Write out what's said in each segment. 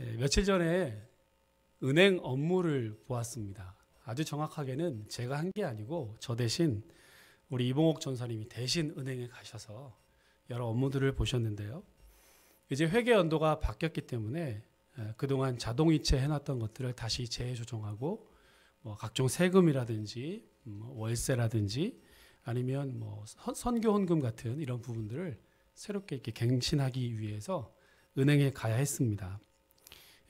예, 며칠 전에 은행 업무를 보았습니다. 아주 정확하게는 제가 한 게 아니고 저 대신 우리 이봉옥 전사님이 대신 은행에 가셔서 여러 업무들을 보셨는데요. 이제 회계 연도가 바뀌었기 때문에 예, 그동안 자동이체 해놨던 것들을 다시 재조정하고 뭐 각종 세금이라든지 음, 뭐 월세라든지 아니면 뭐 선교 헌금 같은 이런 부분들을 새롭게 이렇게 갱신하기 위해서 은행에 가야 했습니다.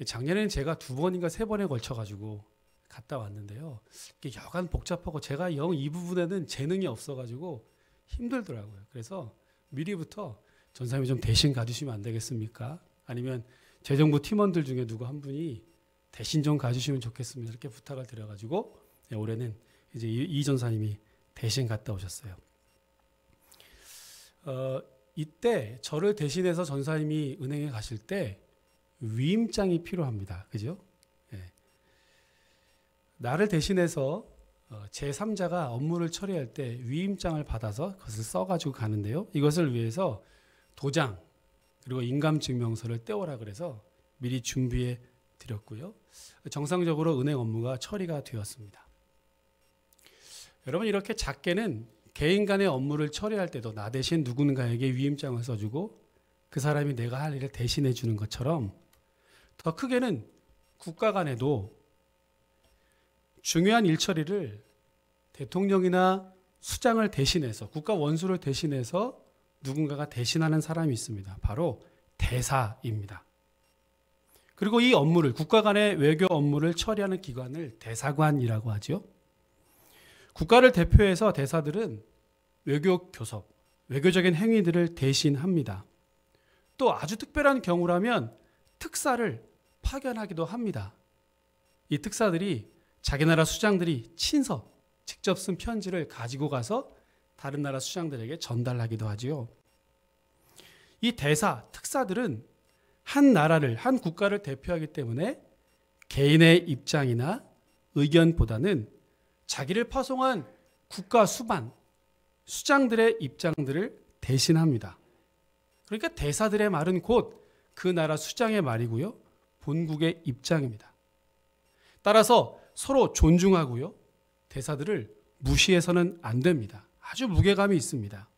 작년에는 제가 두 번인가 세 번에 걸쳐 가지고 갔다 왔는데요. 이게 여간 복잡하고 제가 영 이 부분에는 재능이 없어 가지고 힘들더라고요. 그래서 미리부터 전사님이 좀 대신 가주시면 안 되겠습니까? 아니면 재정부 팀원들 중에 누구 한 분이 대신 좀 가주시면 좋겠습니다. 이렇게 부탁을 드려가지고 예, 올해는 이제 이, 이 전사님이 대신 갔다 오셨어요. 어, 이때 저를 대신해서 전사님이 은행에 가실 때 위임장이 필요합니다. 그죠? 예. 나를 대신해서 어, 제3자가 업무를 처리할 때 위임장을 받아서 그것을 써가지고 가는데요. 이것을 위해서 도장 그리고 인감증명서를 떼오라 그래서 미리 준비해 드렸고요. 정상적으로 은행 업무가 처리가 되었습니다. 여러분 이렇게 작게는 개인 간의 업무를 처리할 때도 나 대신 누군가에게 위임장을 써주고 그 사람이 내가 할 일을 대신해 주는 것처럼 더 크게는 국가 간에도 중요한 일처리를 대통령이나 수장을 대신해서 국가 원수를 대신해서 누군가가 대신하는 사람이 있습니다. 바로 대사입니다. 그리고 이 업무를 국가 간의 외교 업무를 처리하는 기관을 대사관이라고 하죠. 국가를 대표해서 대사들은 외교 교섭, 외교적인 행위들을 대신합니다. 또 아주 특별한 경우라면 특사를 파견하기도 합니다. 이 특사들이 자기 나라 수장들이 친서 직접 쓴 편지를 가지고 가서 다른 나라 수장들에게 전달하기도 하지요. 이 대사 특사들은 한 나라를 한 국가를 대표하기 때문에 개인의 입장이나 의견보다는 자기를 파송한 국가 수반 수장들의 입장들을 대신합니다. 그러니까 대사들의 말은 곧 그 나라 수장의 말이고요. 본국의 입장입니다. 따라서 서로 존중하고요. 대사들을 무시해서는 안 됩니다. 아주 무게감이 있습니다.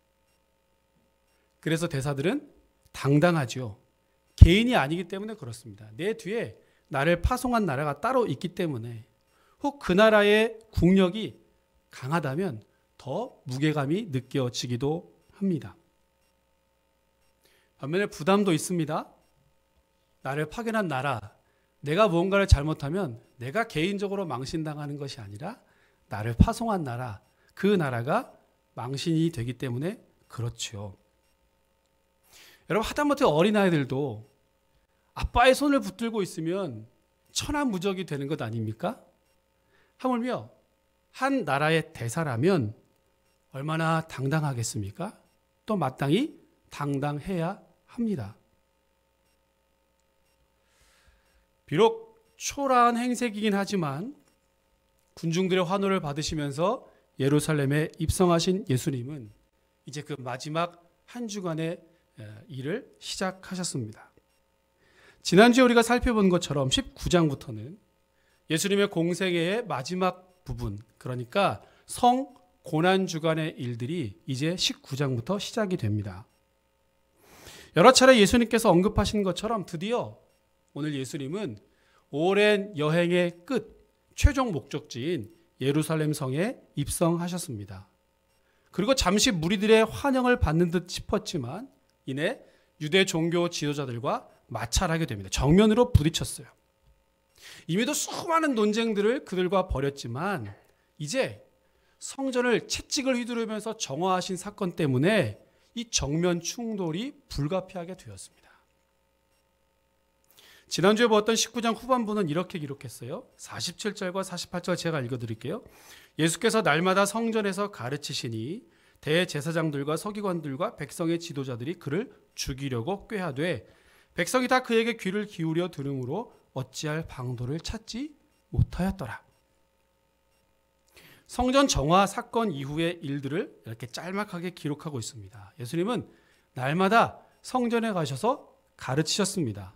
그래서 대사들은 당당하지 개인이 아니기 때문에 그렇습니다. 내 뒤에 나를 파송한 나라가 따로 있기 때문에 혹 그 나라의 국력이 강하다면 더 무게감이 느껴지기도 합니다. 반면에 부담도 있습니다. 나를 파견한 나라, 내가 뭔가를 잘못하면 내가 개인적으로 망신당하는 것이 아니라 나를 파송한 나라, 그 나라가 망신이 되기 때문에 그렇죠. 여러분 하다못해 어린아이들도 아빠의 손을 붙들고 있으면 천하무적이 되는 것 아닙니까? 하물며 한 나라의 대사라면 얼마나 당당하겠습니까? 또 마땅히 당당해야 합니다. 비록 초라한 행색이긴 하지만 군중들의 환호를 받으시면서 예루살렘에 입성하신 예수님은 이제 그 마지막 한 주간의 일을 시작하셨습니다. 지난주에 우리가 살펴본 것처럼 19장부터는 예수님의 공생애의 마지막 부분, 그러니까 성 고난 주간의 일들이 이제 19장부터 시작이 됩니다. 여러 차례 예수님께서 언급하신 것처럼 드디어 오늘 예수님은 오랜 여행의 끝, 최종 목적지인 예루살렘 성에 입성하셨습니다. 그리고 잠시 무리들의 환영을 받는 듯 싶었지만 이내 유대 종교 지도자들과 마찰하게 됩니다. 정면으로 부딪혔어요. 이미도 수많은 논쟁들을 그들과 벌였지만 이제 성전을 채찍을 휘두르면서 정화하신 사건 때문에 이 정면 충돌이 불가피하게 되었습니다. 지난주에 보았던 19장 후반부는 이렇게 기록했어요. 47절과 48절 제가 읽어드릴게요. 예수께서 날마다 성전에서 가르치시니 대제사장들과 서기관들과 백성의 지도자들이 그를 죽이려고 꾀하되 백성이 다 그에게 귀를 기울여 들으므로 어찌할 방도를 찾지 못하였더라. 성전 정화 사건 이후의 일들을 이렇게 짤막하게 기록하고 있습니다. 예수님은 날마다 성전에 가셔서 가르치셨습니다.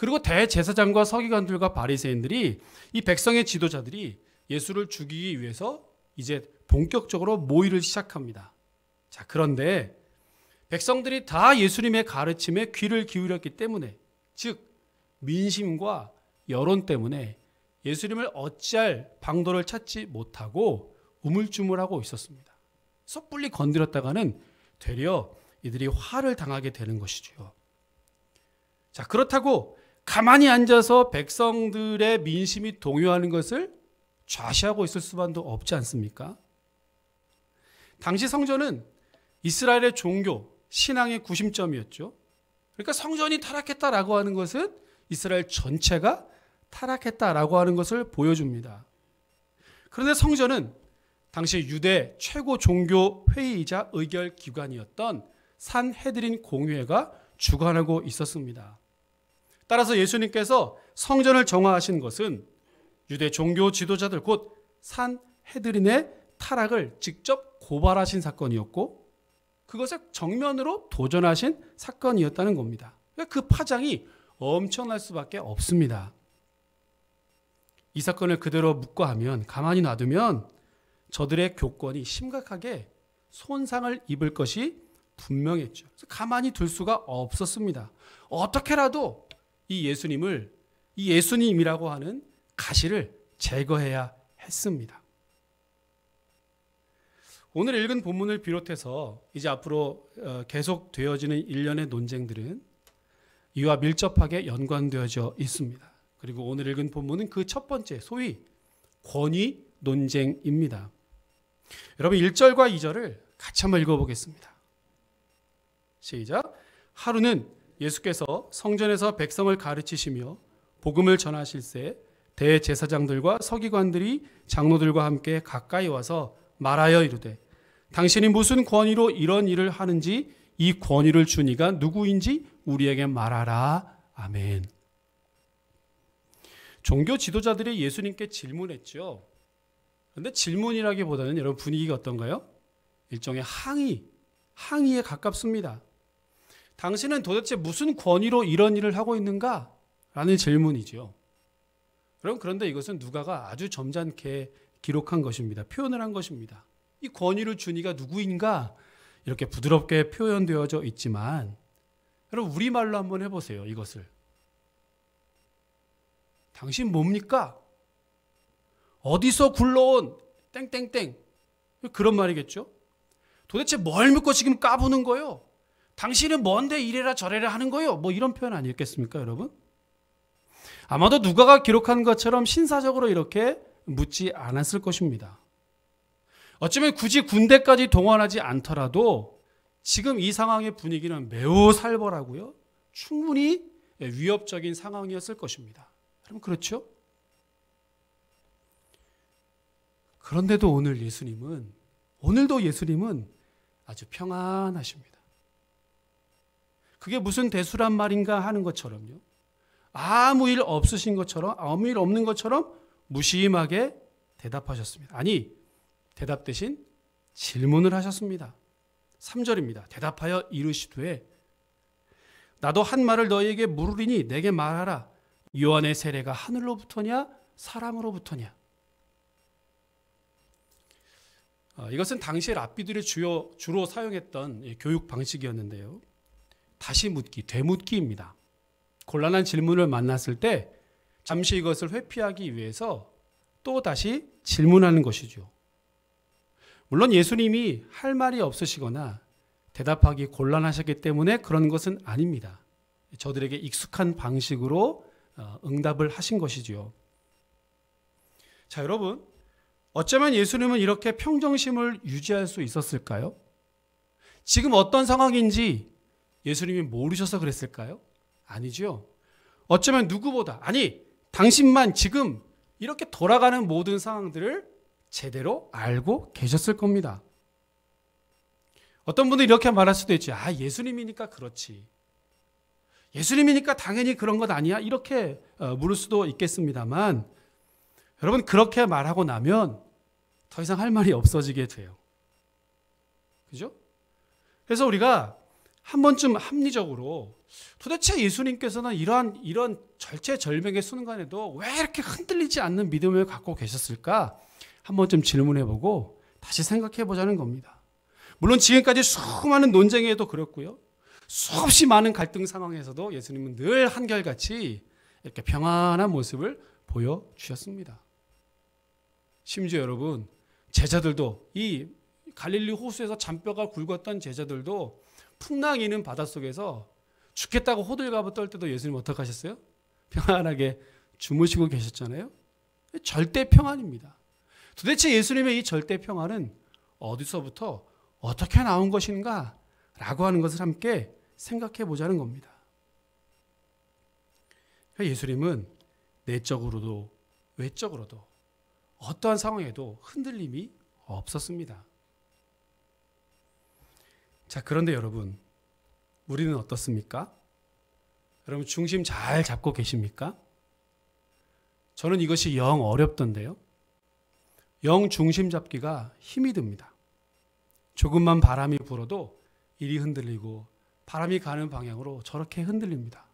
그리고 대제사장과 서기관들과 바리새인들이 이 백성의 지도자들이 예수를 죽이기 위해서 이제 본격적으로 모의를 시작합니다. 자, 그런데 백성들이 다 예수님의 가르침에 귀를 기울였기 때문에 즉 민심과 여론 때문에 예수님을 어찌할 방도를 찾지 못하고 우물쭈물하고 있었습니다. 섣불리 건드렸다가는 되려 이들이 화를 당하게 되는 것이지 자, 그렇다고 가만히 앉아서 백성들의 민심이 동요하는 것을 좌시하고 있을 수만도 없지 않습니까? 당시 성전은 이스라엘의 종교, 신앙의 구심점이었죠. 그러니까 성전이 타락했다라고 하는 것은 이스라엘 전체가 타락했다라고 하는 것을 보여줍니다. 그런데 성전은 당시 유대 최고 종교 회의이자 의결 기관이었던 산헤드린 공회가 주관하고 있었습니다. 따라서 예수님께서 성전을 정화하신 것은 유대 종교 지도자들 곧 산헤드린의 타락을 직접 고발하신 사건이었고 그것에 정면으로 도전하신 사건이었다는 겁니다. 그러니까 그 파장이 엄청날 수밖에 없습니다. 이 사건을 그대로 묵과하면 가만히 놔두면 저들의 교권이 심각하게 손상을 입을 것이 분명했죠. 가만히 둘 수가 없었습니다. 어떻게라도 이 예수님을 이 예수님이라고 하는 가시를 제거해야 했습니다. 오늘 읽은 본문을 비롯해서 이제 앞으로 어, 계속 되어지는 일련의 논쟁들은 이와 밀접하게 연관되어져 있습니다. 그리고 오늘 읽은 본문은 그 첫 번째 소위 권위 논쟁입니다. 여러분 1절과 2절을 같이 한번 읽어보겠습니다. 시작. 하루는 예수께서 성전에서 백성을 가르치시며 복음을 전하실때 대제사장들과 서기관들이 장로들과 함께 가까이 와서 말하여 이르되 당신이 무슨 권위로 이런 일을 하는지 이 권위를 주니가 누구인지 우리에게 말하라. 아멘. 종교 지도자들이 예수님께 질문했죠. 그런데 질문이라기보다는 여러분 분위기가 어떤가요? 일종의 항의, 항의에 가깝습니다. 당신은 도대체 무슨 권위로 이런 일을 하고 있는가? 라는 질문이지 그럼 그런데 이것은 누가가 아주 점잖게 기록한 것입니다. 표현을 한 것입니다. 이 권위를 준 이가 누구인가? 이렇게 부드럽게 표현되어져 있지만 여러분 우리말로 한번 해보세요. 이것을. 당신 뭡니까? 어디서 굴러온 땡땡땡 그런 말이겠죠? 도대체 뭘 믿고 지금 까부는 거요? 당신은 뭔데 이래라 저래라 하는 거요. 뭐 이런 표현 아니겠습니까, 여러분? 아마도 누가가 기록한 것처럼 신사적으로 이렇게 묻지 않았을 것입니다. 어쩌면 굳이 군대까지 동원하지 않더라도 지금 이 상황의 분위기는 매우 살벌하고요. 충분히 위협적인 상황이었을 것입니다. 여러분, 그렇죠? 그런데도 오늘 예수님은, 오늘도 예수님은 아주 평안하십니다. 그게 무슨 대수란 말인가 하는 것처럼요. 아무 일 없으신 것처럼 아무 일 없는 것처럼 무심하게 대답하셨습니다. 아니 대답 대신 질문을 하셨습니다. 3절입니다. 대답하여 이르시되 나도 한 말을 너희에게 물으리니 내게 말하라. 요한의 세례가 하늘로부터냐 사람으로부터냐? 아, 이것은 당시의 랍비들이 주요, 주로 사용했던 교육 방식이었는데요. 다시 묻기, 되묻기입니다. 곤란한 질문을 만났을 때 잠시 이것을 회피하기 위해서 또 다시 질문하는 것이죠. 물론 예수님이 할 말이 없으시거나 대답하기 곤란하셨기 때문에 그런 것은 아닙니다. 저들에게 익숙한 방식으로 어, 응답을 하신 것이지요. 자, 여러분. 어쩌면 예수님은 이렇게 평정심을 유지할 수 있었을까요? 지금 어떤 상황인지 예수님이 모르셔서 그랬을까요? 아니죠. 어쩌면 누구보다 아니 당신만 지금 이렇게 돌아가는 모든 상황들을 제대로 알고 계셨을 겁니다. 어떤 분은 이렇게 말할 수도 있지. 아, 예수님이니까 그렇지. 예수님이니까 당연히 그런 것 아니야? 이렇게 어, 물을 수도 있겠습니다만, 여러분, 그렇게 말하고 나면 더 이상 할 말이 없어지게 돼요. 그죠? 그래서 우리가 한 번쯤 합리적으로 도대체 예수님께서는 이러한 이런 절체절명의 순간에도 왜 이렇게 흔들리지 않는 믿음을 갖고 계셨을까? 한 번쯤 질문해보고 다시 생각해보자는 겁니다. 물론 지금까지 수많은 논쟁에도 그렇고요. 수없이 많은 갈등 상황에서도 예수님은 늘 한결같이 이렇게 평안한 모습을 보여주셨습니다. 심지어 여러분, 제자들도 이 갈릴리 호수에서 잔뼈가 굵었던 제자들도 풍랑이는 바닷속에서 죽겠다고 호들갑을 떨 때도 예수님 어떻게 하셨어요? 평안하게 주무시고 계셨잖아요. 절대 평안입니다. 도대체 예수님의 이 절대 평안은 어디서부터 어떻게 나온 것인가? 라고 하는 것을 함께 생각해 보자는 겁니다. 예수님은 내적으로도 외적으로도 어떠한 상황에도 흔들림이 없었습니다. 자, 그런데 여러분, 우리는 어떻습니까? 여러분, 중심 잘 잡고 계십니까? 저는 이것이 영 어렵던데요. 영 중심 잡기가 힘이 듭니다. 조금만 바람이 불어도 일이 흔들리고 바람이 가는 방향으로 저렇게 흔들립니다.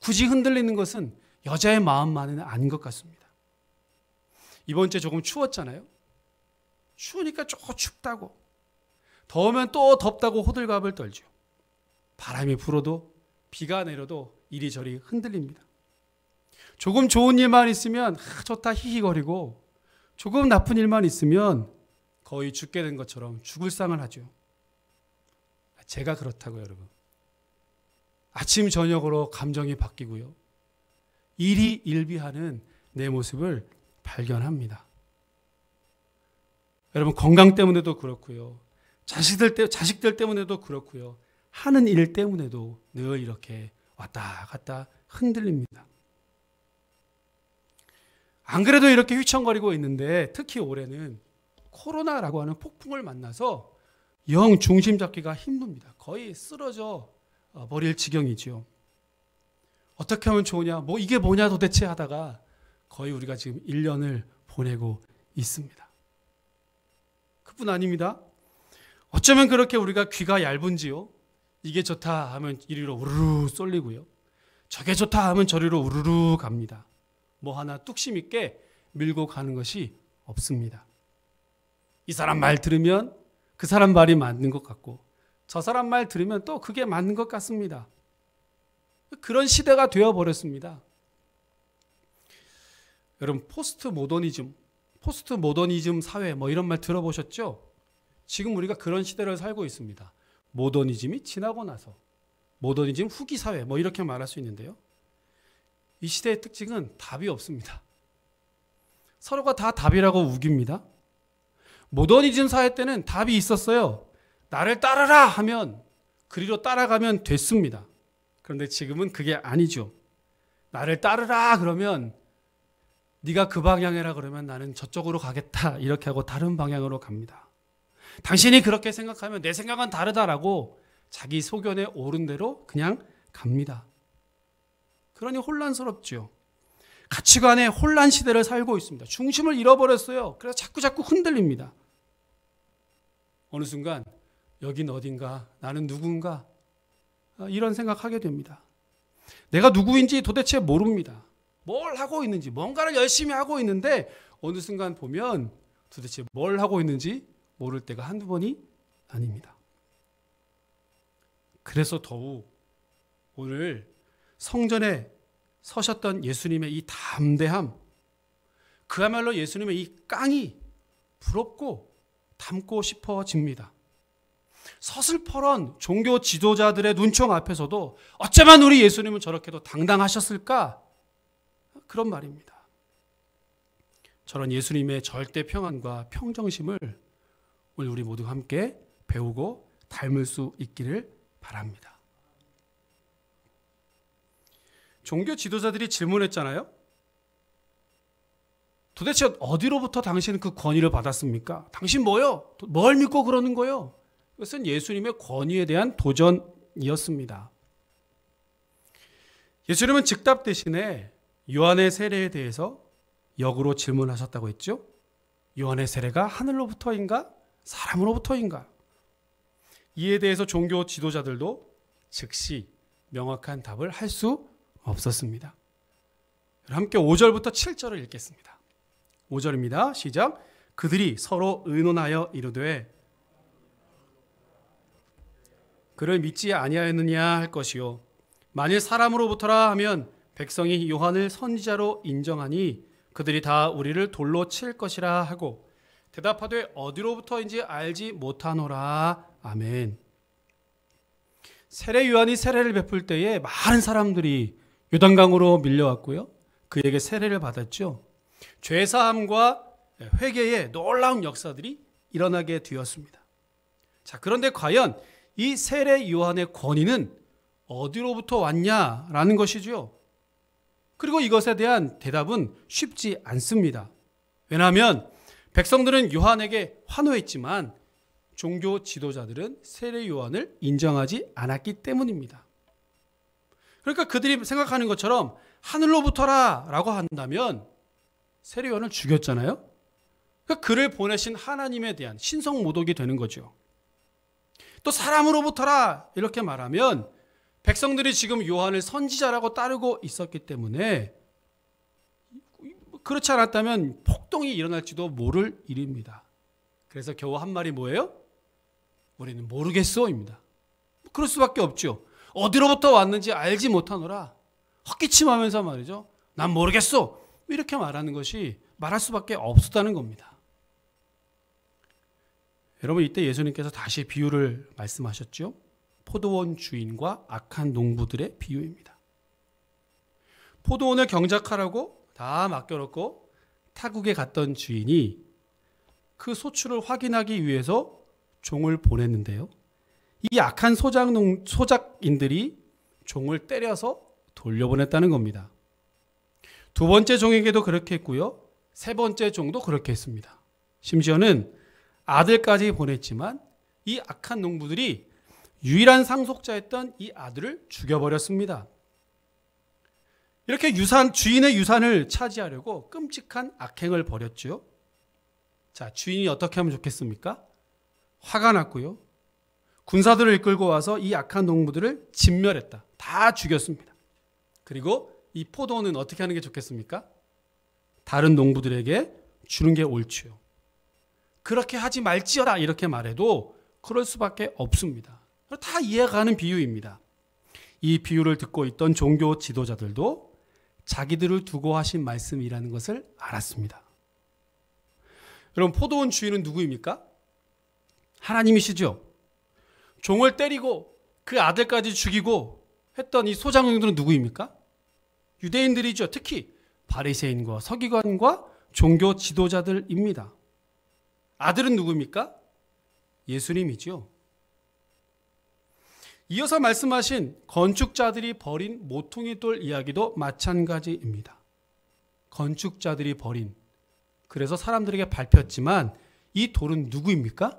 굳이 흔들리는 것은 여자의 마음만은 아닌 것 같습니다. 이번 주에 조금 추웠잖아요. 추우니까 조금 춥다고 더우면 또 덥다고 호들갑을 떨죠. 바람이 불어도 비가 내려도 이리저리 흔들립니다. 조금 좋은 일만 있으면 아, 좋다 히히거리고 조금 나쁜 일만 있으면 거의 죽게 된 것처럼 죽을 상을 하죠. 아, 제가 그렇다고요, 여러분. 아침 저녁으로 감정이 바뀌고요. 일이 일비하는 내 모습을 발견합니다. 여러분 건강 때문에도 그렇고요. 자식들 때 자식들 때문에도 그렇고요. 하는 일 때문에도 늘 이렇게 왔다 갔다 흔들립니다. 안 그래도 이렇게 휘청거리고 있는데 특히 올해는 코로나라고 하는 폭풍을 만나서 영 중심 잡기가 힘듭니다. 거의 쓰러져 어, 버릴 지경이죠 어떻게 하면 좋으냐? 뭐 이게 뭐냐 도대체 하다가 거의 우리가 지금 1년을 보내고 있습니다. 그뿐 아닙니다. 어쩌면 그렇게 우리가 귀가 얇은지요? 이게 좋다 하면 이리로 우르르 쏠리고요. 저게 좋다 하면 저리로 우르르 갑니다. 뭐 하나 뚝심 있게 밀고 가는 것이 없습니다. 이 사람 말 들으면 그 사람 말이 맞는 것 같고 저 사람 말 들으면 또 그게 맞는 것 같습니다. 그런 시대가 되어버렸습니다. 여러분 포스트 모더니즘, 포스트 모더니즘 사회 뭐 이런 말 들어보셨죠? 지금 우리가 그런 시대를 살고 있습니다. 모더니즘이 지나고 나서 모더니즘 후기 사회 뭐 이렇게 말할 수 있는데요. 이 시대의 특징은 답이 없습니다. 서로가 다 답이라고 우깁니다. 모더니즘 사회 때는 답이 있었어요. 나를 따르라 하면 그리로 따라가면 됐습니다. 그런데 지금은 그게 아니죠. 나를 따르라 그러면 네가 그 방향이라 그러면 나는 저쪽으로 가겠다 이렇게 하고 다른 방향으로 갑니다. 당신이 그렇게 생각하면 내 생각은 다르다라고 자기 소견에 오른 대로 그냥 갑니다. 그러니 혼란스럽죠 가치관의 혼란 시대를 살고 있습니다. 중심을 잃어버렸어요. 그래서 자꾸 자꾸 흔들립니다. 어느 순간 여긴 어딘가 나는 누군가 아, 이런 생각하게 됩니다. 내가 누구인지 도대체 모릅니다. 뭘 하고 있는지 뭔가를 열심히 하고 있는데 어느 순간 보면 도대체 뭘 하고 있는지 모를 때가 한두 번이 아닙니다. 그래서 더욱 오늘 성전에 서셨던 예수님의 이 담대함, 그야말로 예수님의 이 깡이 부럽고 닮고 싶어집니다. 서슬퍼런 종교 지도자들의 눈총 앞에서도 어쩌면 우리 예수님은 저렇게도 당당하셨을까? 그런 말입니다. 저런 예수님의 절대 평안과 평정심을 오늘 우리 모두 함께 배우고 닮을 수 있기를 바랍니다. 종교 지도자들이 질문했잖아요. 도대체 어디로부터 당신은 그 권위를 받았습니까? 당신 뭐요? 뭘 믿고 그러는 거요? 이것은 예수님의 권위에 대한 도전이었습니다. 예수님은 즉답 대신에 요한의 세례에 대해서 역으로 질문하셨다고 했죠. 요한의 세례가 하늘로부터인가? 사람으로부터인가? 이에 대해서 종교 지도자들도 즉시 명확한 답을 할 수 없었습니다. 함께 5절부터 7절을 읽겠습니다. 5절입니다. 시작. 그들이 서로 의논하여 이르되 그를 믿지 아니하였느냐 할 것이요 만일 사람으로부터라 하면 백성이 요한을 선지자로 인정하니 그들이 다 우리를 돌로 칠 것이라 하고 대답하되 어디로부터인지 알지 못하노라. 아멘. 세례 요한이 세례를 베풀 때에 많은 사람들이 요단강으로 밀려왔고요. 그에게 세례를 받았죠. 죄 사함과 회개의 놀라운 역사들이 일어나게 되었습니다. 자, 그런데 과연 이 세례 요한의 권위는 어디로부터 왔냐라는 것이죠 그리고 이것에 대한 대답은 쉽지 않습니다. 왜냐하면 백성들은 요한에게 환호했지만 종교 지도자들은 세례 요한을 인정하지 않았기 때문입니다. 그러니까 그들이 생각하는 것처럼 하늘로부터라 라고 한다면 세례 요한을 죽였잖아요. 그러니까 그를 보내신 하나님에 대한 신성 모독이 되는 거죠. 또 사람으로부터라 이렇게 말하면 백성들이 지금 요한을 선지자라고 따르고 있었기 때문에 그렇지 않았다면 폭동이 일어날지도 모를 일입니다. 그래서 겨우 한 말이 뭐예요? 우리는 모르겠소입니다. 그럴 수밖에 없죠. 어디로부터 왔는지 알지 못하노라 헛기침하면서 말이죠. 난 모르겠소. 이렇게 말하는 것이 말할 수밖에 없었다는 겁니다. 여러분 이때 예수님께서 다시 비유를 말씀하셨죠. 포도원 주인과 악한 농부들의 비유입니다. 포도원을 경작하라고 다 맡겨놓고 타국에 갔던 주인이 그 소출을 확인하기 위해서 종을 보냈는데요. 이 악한 소작농, 소작인들이 종을 때려서 돌려보냈다는 겁니다. 두 번째 종에게도 그렇게 했고요. 세 번째 종도 그렇게 했습니다. 심지어는 아들까지 보냈지만 이 악한 농부들이 유일한 상속자였던 이 아들을 죽여버렸습니다. 이렇게 유산 주인의 유산을 차지하려고 끔찍한 악행을 벌였죠 자, 주인이 어떻게 하면 좋겠습니까? 화가 났고요. 군사들을 이끌고 와서 이 악한 농부들을 진멸했다. 다 죽였습니다. 그리고 이포도는 어떻게 하는 게 좋겠습니까? 다른 농부들에게 주는 게 옳지요. 그렇게 하지 말지어라 이렇게 말해도 그럴 수밖에 없습니다. 다 이해가는 가 비유입니다. 이 비유를 듣고 있던 종교 지도자들도 자기들을 두고 하신 말씀이라는 것을 알았습니다. 여러분 포도원 주인은 누구입니까? 하나님이시죠. 종을 때리고 그 아들까지 죽이고 했던 이 소장용들은 누구입니까? 유대인들이죠. 특히 바리새인과 서기관과 종교 지도자들입니다. 아들은 누구입니까? 예수님이죠. 이어서 말씀하신 건축자들이 버린 모퉁이 돌 이야기도 마찬가지입니다. 건축자들이 벌인 그래서 사람들에게 밟혔지만 이 돌은 누구입니까?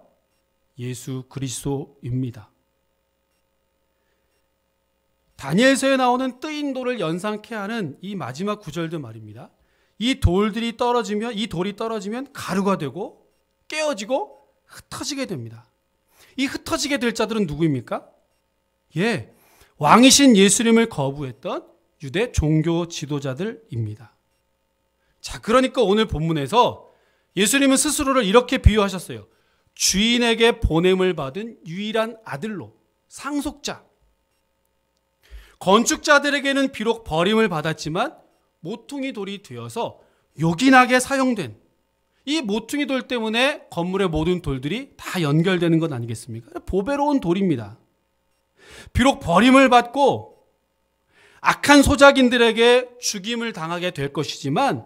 예수 그리스도입니다. 다니엘서에 나오는 뜨인 돌을 연상케 하는 이 마지막 구절도 말입니다. 이 돌들이 떨어지면 이 돌이 떨어지면 가루가 되고 깨어지고 흩어지게 됩니다. 이 흩어지게 될 자들은 누구입니까? 예, 왕이신 예수님을 거부했던 유대 종교 지도자들입니다. 자, 그러니까 오늘 본문에서 예수님은 스스로를 이렇게 비유하셨어요. 주인에게 보냄을 받은 유일한 아들로 상속자. 건축자들에게는 비록 버림을 받았지만 모퉁이 돌이 되어서 요긴하게 사용된 이 모퉁이 돌 때문에 건물의 모든 돌들이 다 연결되는 것 아니겠습니까? 보배로운 돌입니다. 비록 버림을 받고 악한 소작인들에게 죽임을 당하게 될 것이지만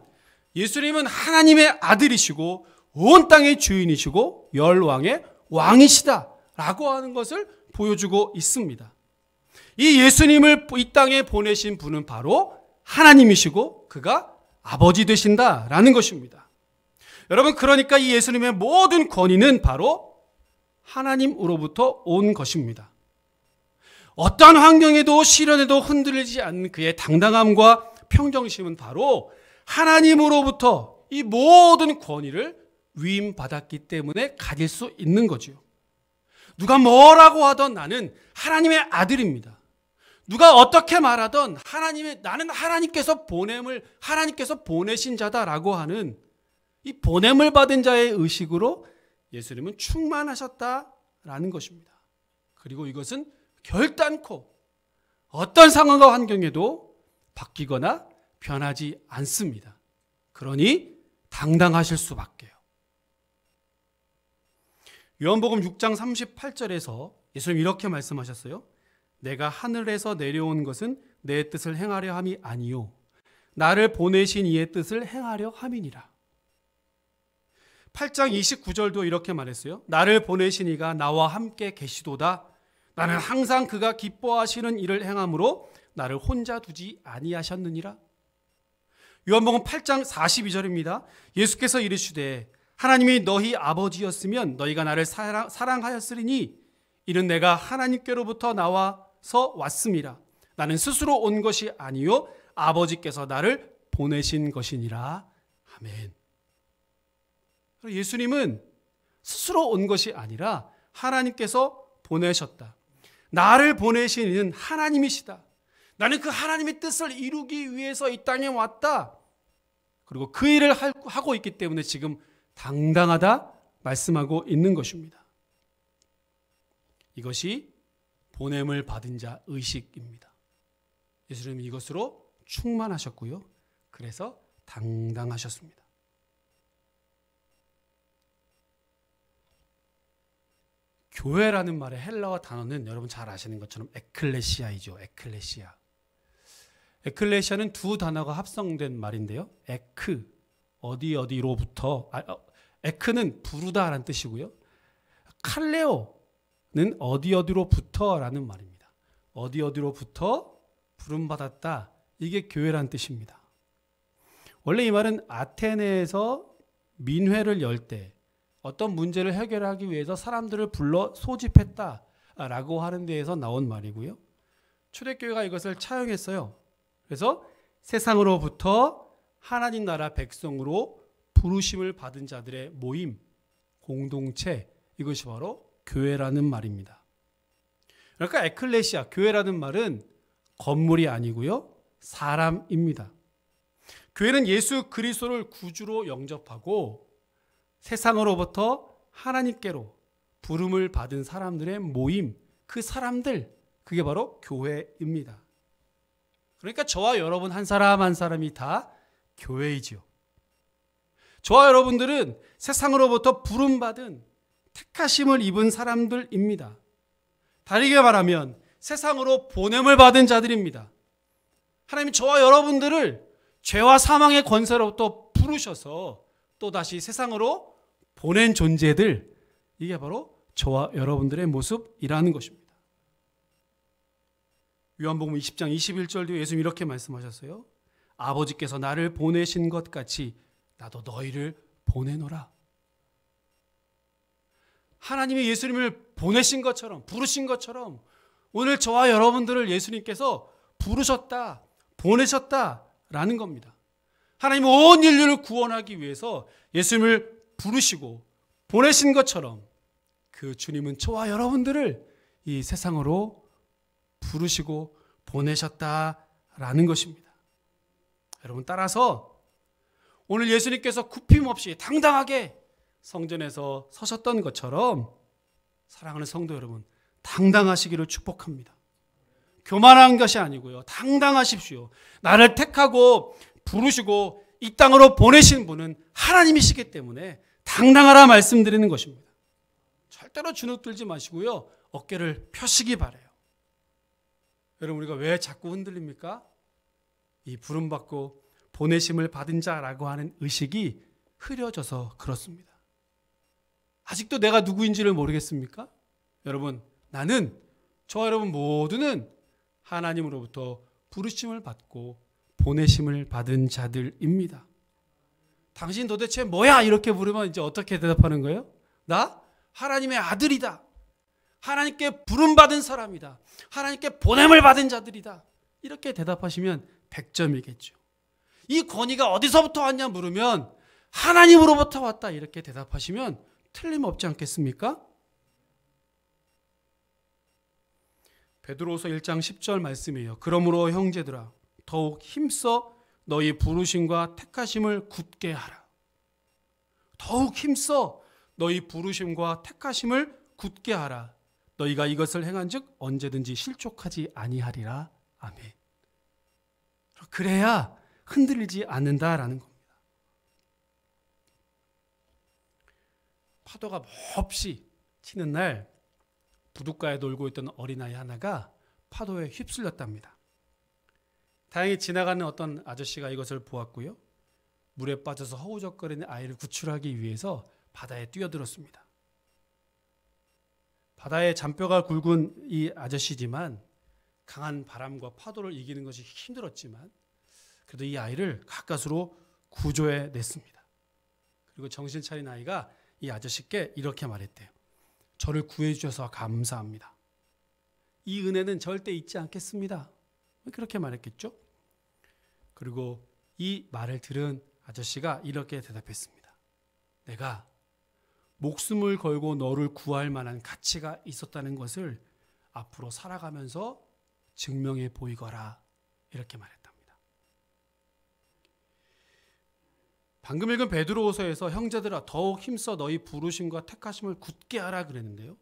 예수님은 하나님의 아들이시고 온 땅의 주인이시고 열왕의 왕이시다 라고 하는 것을 보여주고 있습니다. 이 예수님을 이 땅에 보내신 분은 바로 하나님이시고 그가 아버지 되신다라는 것입니다. 여러분 그러니까 이 예수님의 모든 권위는 바로 하나님으로부터 온 것입니다. 어떠한 환경에도 시련에도 흔들리지 않는 그의 당당함과 평정심은 바로 하나님으로부터 이 모든 권위를 위임받았기 때문에 가질 수 있는 거지요. 누가 뭐라고 하던 나는 하나님의 아들입니다. 누가 어떻게 말하던 하나님의 나는 하나님께서 보냄을 하나님께서 보내신 자다라고 하는 이 보냄을 받은 자의 의식으로 예수님은 충만하셨다라는 것입니다. 그리고 이것은 결단코 어떤 상황과 환경에도 바뀌거나 변하지 않습니다. 그러니 당당하실 수밖에요. 요한복음 6장 38절에서 예수님 이렇게 말씀하셨어요. 내가 하늘에서 내려온 것은 내 뜻을 행하려 함이 아니요 나를 보내신 이의 뜻을 행하려 함이니라. 8장 29절도 이렇게 말했어요. 나를 보내신 이가 나와 함께 계시도다. 나는 항상 그가 기뻐하시는 일을 행함으로 나를 혼자 두지 아니하셨느니라. 요한복음 8장 42절입니다. 예수께서 이르시되 하나님이 너희 아버지였으면 너희가 나를 사랑, 사랑하였으리니 이는 내가 하나님께로부터 나와서 왔습니다. 나는 스스로 온 것이 아니요 아버지께서 나를 보내신 것이니라. 아멘. 예수님은 스스로 온 것이 아니라 하나님께서 보내셨다. 나를 보내신 하나님이시다. 나는 그 하나님의 뜻을 이루기 위해서 이 땅에 왔다. 그리고 그 일을 하고 있기 때문에 지금 당당하다 말씀하고 있는 것입니다. 이것이 보냄을 받은 자 의식입니다. 예수님은 이것으로 충만하셨고요. 그래서 당당하셨습니다. 교회라는 말의 헬라어 단어는 여러분 잘 아시는 것처럼 에클레시아이죠. 에클레시아. 에클레시아는 두 단어가 합성된 말인데요. 에크 어디 어디로부터 아, 어, 에크는 부르다라는 뜻이고요. 칼레오는 어디 어디로부터라는 말입니다. 어디 어디로부터 부름 받았다. 이게 교회란 뜻입니다. 원래 이 말은 아테네에서 민회를 열때 어떤 문제를 해결하기 위해서 사람들을 불러 소집했다라고 하는 데에서 나온 말이고요. 초대교회가 이것을 차용했어요. 그래서 세상으로부터 하나님 나라 백성으로 부르심을 받은 자들의 모임, 공동체, 이것이 바로 교회라는 말입니다. 그러니까 에클레시아, 교회라는 말은 건물이 아니고요. 사람입니다. 교회는 예수 그리스도를 구주로 영접하고 세상으로부터 하나님께로 부름을 받은 사람들의 모임, 그 사람들, 그게 바로 교회입니다. 그러니까 저와 여러분 한 사람 한 사람이 다 교회이지요. 저와 여러분들은 세상으로부터 부름받은 택하심을 입은 사람들입니다. 다르게 말하면 세상으로 보냄을 받은 자들입니다. 하나님 저와 여러분들을 죄와 사망의 권세로부터 부르셔서 또다시 세상으로 보낸 존재들 이게 바로 저와 여러분들의 모습이라는 것입니다. 요한복음 20장 21절도 예수님 이렇게 말씀하셨어요. 아버지께서 나를 보내신 것 같이 나도 너희를 보내노라. 하나님이 예수님을 보내신 것처럼 부르신 것처럼 오늘 저와 여러분들을 예수님께서 부르셨다, 보내셨다라는 겁니다. 하나님 온 인류를 구원하기 위해서 예수님을 부르시고 보내신 것처럼 그 주님은 저와 여러분들을 이 세상으로 부르시고 보내셨다라는 것입니다. 여러분 따라서 오늘 예수님께서 굽힘없이 당당하게 성전에서 서셨던 것처럼 사랑하는 성도 여러분 당당하시기를 축복합니다. 교만한 것이 아니고요. 당당하십시오. 나를 택하고 부르시고 이 땅으로 보내신 분은 하나님이시기 때문에 당당하라 말씀드리는 것입니다. 절대로 주눅들지 마시고요. 어깨를 펴시기 바래요. 여러분 우리가 왜 자꾸 흔들립니까? 이 부름 받고 보내심을 받은 자라고 하는 의식이 흐려져서 그렇습니다. 아직도 내가 누구인지를 모르겠습니까? 여러분, 나는 저 여러분 모두는 하나님으로부터 부르심을 받고 보내심을 받은 자들입니다. 당신 도대체 뭐야? 이렇게 물으면 이제 어떻게 대답하는 거예요? 나 하나님의 아들이다. 하나님께 부름받은 사람이다. 하나님께 보냄을 받은 자들이다. 이렇게 대답하시면 100점이겠죠. 이 권위가 어디서부터 왔냐 물으면 하나님으로부터 왔다. 이렇게 대답하시면 틀림없지 않겠습니까? 베드로서 1장 10절 말씀이에요. 그러므로 형제들아 더욱 힘써 너희 부르심과 택하심을 굳게 하라. 더욱 힘써 너희 부르심과 택하심을 굳게 하라. 너희가 이것을 행한즉 언제든지 실족하지 아니하리라. 아멘. 그래야 흔들리지 않는다라는 겁니다. 파도가 몹시 치는 날 부둣가에 놀고 있던 어린아이 하나가 파도에 휩쓸렸답니다. 다행히 지나가는 어떤 아저씨가 이것을 보았고요. 물에 빠져서 허우적거리는 아이를 구출하기 위해서 바다에 뛰어들었습니다. 바다에 잔뼈가 굵은 이 아저씨지만 강한 바람과 파도를 이기는 것이 힘들었지만 그래도 이 아이를 가까스로 구조해 냈습니다. 그리고 정신 차린 아이가 이 아저씨께 이렇게 말했대요. 저를 구해 주셔서 감사합니다. 이 은혜는 절대 잊지 않겠습니다. 그렇게 말했겠죠? 그리고 이 말을 들은 아저씨가 이렇게 대답했습니다. 내가 목숨을 걸고 너를 구할 만한 가치가 있었다는 것을 앞으로 살아가면서 증명해 보이거라. 이렇게 말했답니다. 방금 읽은 베드로후서에서 형제들아 더욱 힘써 너희 부르심과 택하심을 굳게 하라 그랬는데요.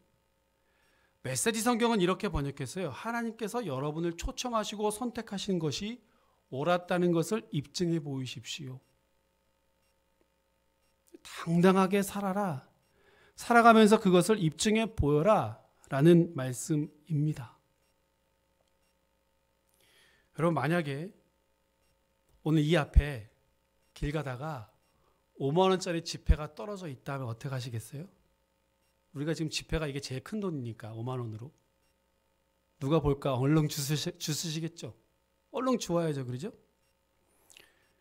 메시지 성경은 이렇게 번역했어요. 하나님께서 여러분을 초청하시고 선택하신 것이 옳았다는 것을 입증해 보이십시오. 당당하게 살아라. 살아가면서 그것을 입증해 보여라. 라는 말씀입니다. 여러분, 만약에 오늘 이 앞에 길 가다가 5만원짜리 지폐가 떨어져 있다면 어떻게 하시겠어요? 우리가 지금 지폐가 이게 제일 큰 돈이니까 5만원으로. 누가 볼까? 얼렁 주스시, 주스시겠죠? 얼렁 지워야죠. 그러죠?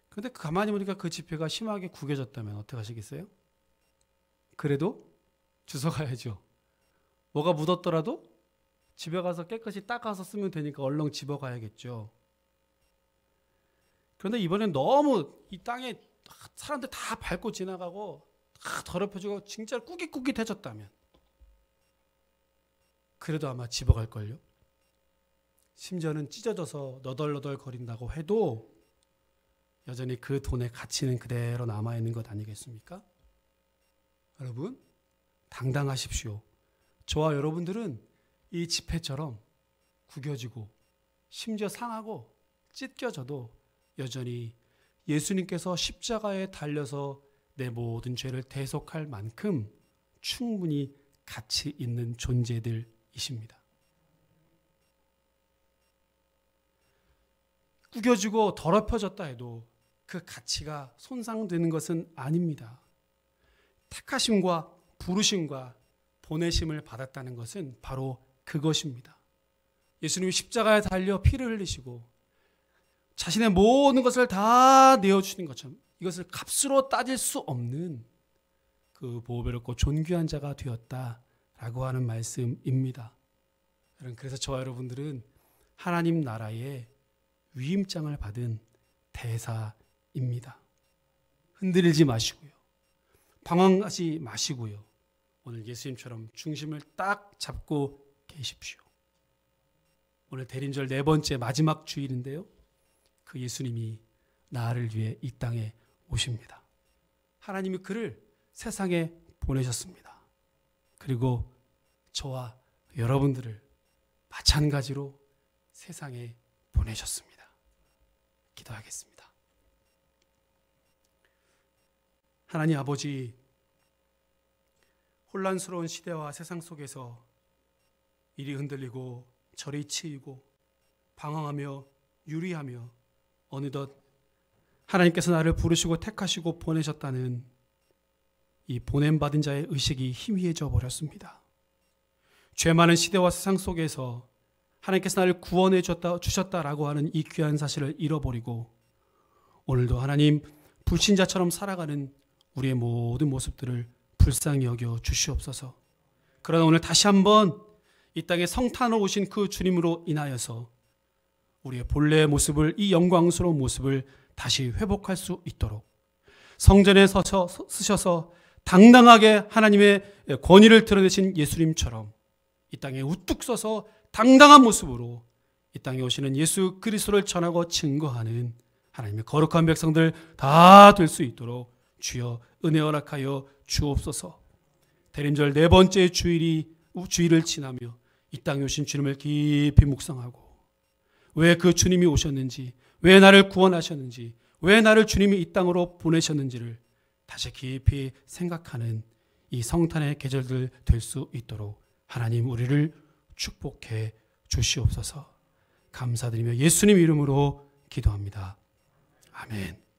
근데 그 가만히 보니까 그 지폐가 심하게 구겨졌다면 어떻게 하시겠어요? 그래도 주워가야죠. 뭐가 묻었더라도 집에 가서 깨끗이 닦아서 쓰면 되니까 얼렁 집어가야겠죠. 그런데 이번엔 너무 이 땅에 사람들 다 밟고 지나가고 다 더럽혀지고 진짜 꾸깃꾸깃해졌다면 그래도 아마 집어갈걸요. 심지어는 찢어져서 너덜너덜 거린다고 해도 여전히 그 돈의 가치는 그대로 남아있는 것 아니겠습니까? 여러분, 당당하십시오. 저와 여러분들은 이 지폐처럼 구겨지고 심지어 상하고 찢겨져도 여전히 예수님께서 십자가에 달려서 내 모든 죄를 대속할 만큼 충분히 가치 있는 존재들이십니다. 구겨지고 더럽혀졌다 해도 그 가치가 손상되는 것은 아닙니다. 택하심과 부르심과 보내심을 받았다는 것은 바로 그것입니다. 예수님이 십자가에 달려 피를 흘리시고 자신의 모든 것을 다 내어주시는 것처럼 이것을 값으로 따질 수 없는 그보배롭고 존귀한 자가 되었다라고 하는 말씀입니다. 그래서 저와 여러분들은 하나님 나라의 위임장을 받은 대사입니다. 흔들리지 마시고요. 방황하지 마시고요. 오늘 예수님처럼 중심을 딱 잡고 계십시오. 오늘 대림절 네 번째 마지막 주일인데요. 그 예수님이 나를 위해 이 땅에 오십니다. 하나님이 그를 세상에 보내셨습니다. 그리고 저와 여러분들을 마찬가지로 세상에 보내셨습니다. 기도하겠습니다. 하나님 아버지, 혼란스러운 시대와 세상 속에서 이리 흔들리고 저리 치이고 방황하며 유리하며 어느덧 하나님께서 나를 부르시고 택하시고 보내셨다는 이 보냄받은 자의 의식이 희미해져 버렸습니다. 죄 많은 시대와 세상 속에서 하나님께서 나를 구원해 주셨다, 주셨다라고 하는 이 귀한 사실을 잃어버리고 오늘도 하나님 불신자처럼 살아가는 우리의 모든 모습들을 불쌍히 여겨 주시옵소서. 그러나 오늘 다시 한번 이 땅에 성탄으로 오신 그 주님으로 인하여서 우리의 본래의 모습을 이 영광스러운 모습을 다시 회복할 수 있도록 성전에 서셔, 쓰셔서 당당하게 하나님의 권위를 드러내신 예수님처럼 이 땅에 우뚝 서서 당당한 모습으로 이 땅에 오시는 예수 그리스도를 전하고 증거하는 하나님의 거룩한 백성들 다 될 수 있도록 주여 은혜 허락하여 주옵소서. 대림절 네 번째 주일이 주일을 지나며 이 땅에 오신 주님을 깊이 묵상하고 왜 그 주님이 오셨는지 왜 나를 구원하셨는지 왜 나를 주님이 이 땅으로 보내셨는지를 다시 깊이 생각하는 이 성탄의 계절들 될 수 있도록 하나님 우리를 축복해 주시옵소서. 감사드리며 예수님 이름으로 기도합니다. 아멘.